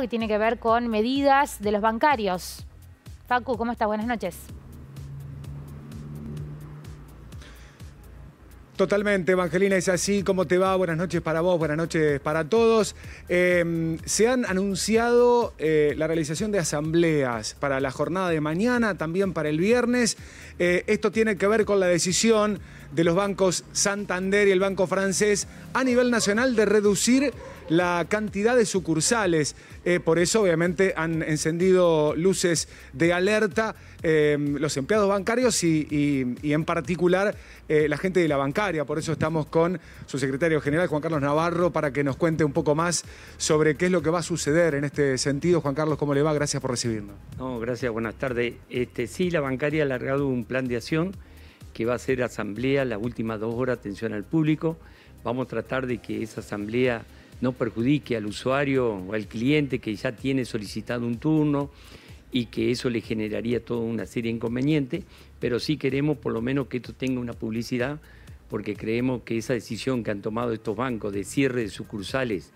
que tiene que ver con medidas de los bancarios. Facu, ¿cómo estás? Buenas noches. Totalmente, Evangelina, es así. ¿Cómo te va? Buenas noches para vos, buenas noches para todos. Em, se han anunciado eh, la realización de asambleas para la jornada de mañana, también para el viernes. Eh, esto tiene que ver con la decisión de los bancos Santander y el Banco Francés a nivel nacional de reducir la cantidad de sucursales. Eh, por eso, obviamente, han encendido luces de alerta eh, los empleados bancarios y, en particular, eh, la gente de la bancaria. Por eso estamos con su secretario general, Juan Carlos Navarro, para que nos cuente un poco más sobre qué es lo que va a suceder en este sentido. Juan Carlos, ¿cómo le va? Gracias por recibirnos. No, gracias, buenas tardes. Este, sí, la bancaria ha alargado un plan de acción que va a ser asamblea las últimas dos horas atención al público. Vamos a tratar de que esa asamblea no perjudique al usuario o al cliente que ya tiene solicitado un turno y que eso le generaría toda una serie de inconvenientes, pero sí queremos por lo menos que esto tenga una publicidad porque creemos que esa decisión que han tomado estos bancos de cierre de sucursales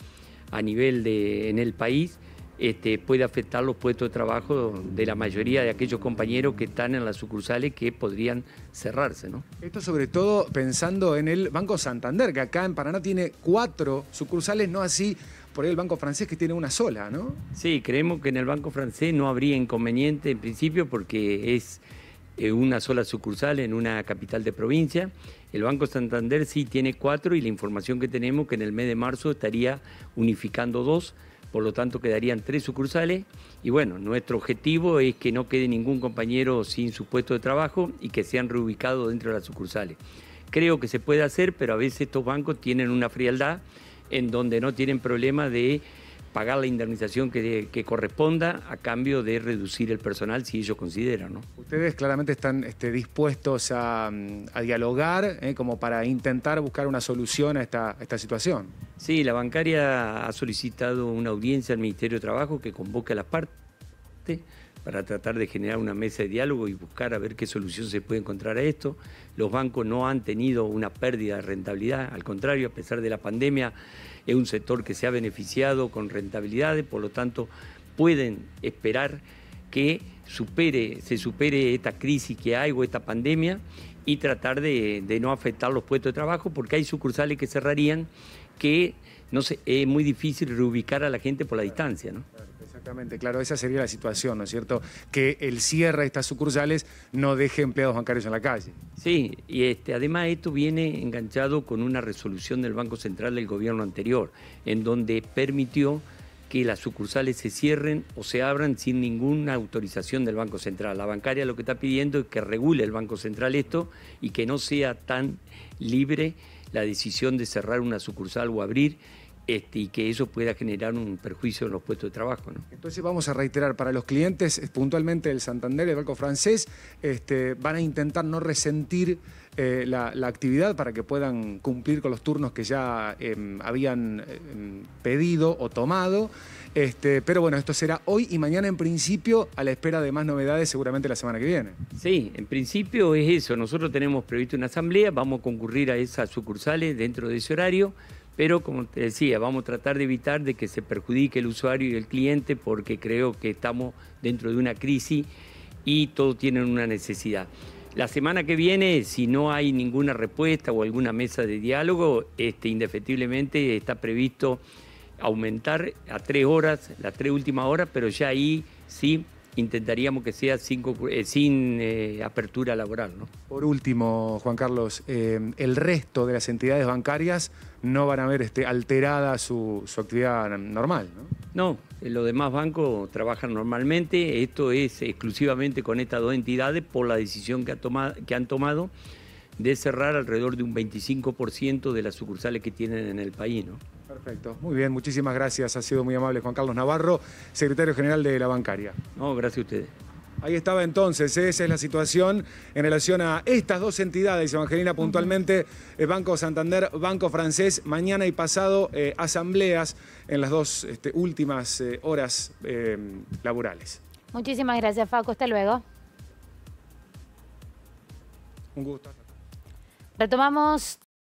a nivel de en el país este, puede afectar los puestos de trabajo de la mayoría de aquellos compañeros que están en las sucursales que podrían cerrarse. Esto sobre todo pensando en el Banco Santander, que acá en Paraná tiene cuatro sucursales, no así por el Banco Francés que tiene una sola, ¿no? Sí, creemos que en el Banco Francés no habría inconveniente en principio porque es eh, una sola sucursal en una capital de provincia. El Banco Santander sí tiene cuatro y la información que tenemos que en el mes de marzo estaría unificando dos por lo tanto quedarían tres sucursales y bueno, nuestro objetivo es que no quede ningún compañero sin su puesto de trabajo y que sean reubicados dentro de las sucursales. Creo que se puede hacer, pero a veces estos bancos tienen una frialdad en donde no tienen problema de pagar la indemnización que, corresponda a cambio de reducir el personal si ellos consideran. ¿no? Ustedes claramente están este, dispuestos a, mm, dialogar eh, como para intentar buscar una solución a esta, esta, situación. Sí, la bancaria ha solicitado una audiencia al Ministerio de Trabajo que convoque a las partes para tratar de generar una mesa de diálogo y buscar a ver qué solución se puede encontrar a esto. Los bancos no han tenido una pérdida de rentabilidad, al contrario, a pesar de la pandemia, es un sector que se ha beneficiado con rentabilidades, por lo tanto, pueden esperar que supere, se supere esta crisis que hay o esta pandemia y tratar de, no afectar los puestos de trabajo, porque hay sucursales que cerrarían que no es muy difícil reubicar a la gente por la distancia. ¿no? Exactamente, claro, esa sería la situación, ¿no es cierto? Que el cierre de estas sucursales no deje empleados bancarios en la calle. Sí, y este, además esto viene enganchado con una resolución del Banco Central del gobierno anterior, en donde permitió que las sucursales se cierren o se abran sin ninguna autorización del Banco Central. La bancaria lo que está pidiendo es que regule el Banco Central esto y que no sea tan libre la decisión de cerrar una sucursal o abrir este, y que eso pueda generar un perjuicio en los puestos de trabajo. Entonces vamos a reiterar, para los clientes, eh, puntualmente el Santander y el Banco Francés, este, van a intentar no resentir eh, la, actividad para que puedan cumplir con los turnos que ya em, habían em, pedido o tomado. Este, pero bueno, esto será hoy y mañana en principio, a la espera de más novedades seguramente la semana que viene. Sí, en principio es eso. Nosotros tenemos previsto una asamblea, vamos a concurrir a esas sucursales dentro de ese horario. Pero como te decía, vamos a tratar de evitar de que se perjudique el usuario y el cliente porque creo que estamos dentro de una crisis y todos tienen una necesidad. La semana que viene, si no hay ninguna respuesta o alguna mesa de diálogo, este, indefectiblemente está previsto aumentar a tres horas, las tres últimas horas, pero ya ahí sí intentaríamos que sea eh, sin eh, apertura laboral. ¿no? Por último, Juan Carlos, eh, el resto de las entidades bancarias no van a ver este, alterada su, actividad normal. ¿no? no, los demás bancos trabajan normalmente, esto es exclusivamente con estas dos entidades por la decisión que, ha tomado, que han tomado de cerrar alrededor de un 25% de las sucursales que tienen en el país. ¿no? Perfecto, muy bien, muchísimas gracias. Ha sido muy amable Juan Carlos Navarro, secretario general de la bancaria. No, gracias a ustedes. Ahí estaba entonces, ¿eh? esa es la situación en relación a estas dos entidades, Evangelina puntualmente, eh, Banco Santander, Banco Francés, mañana y pasado eh, asambleas en las dos este, últimas horas laborales. Muchísimas gracias Faco. hasta luego. Un gusto. Retomamos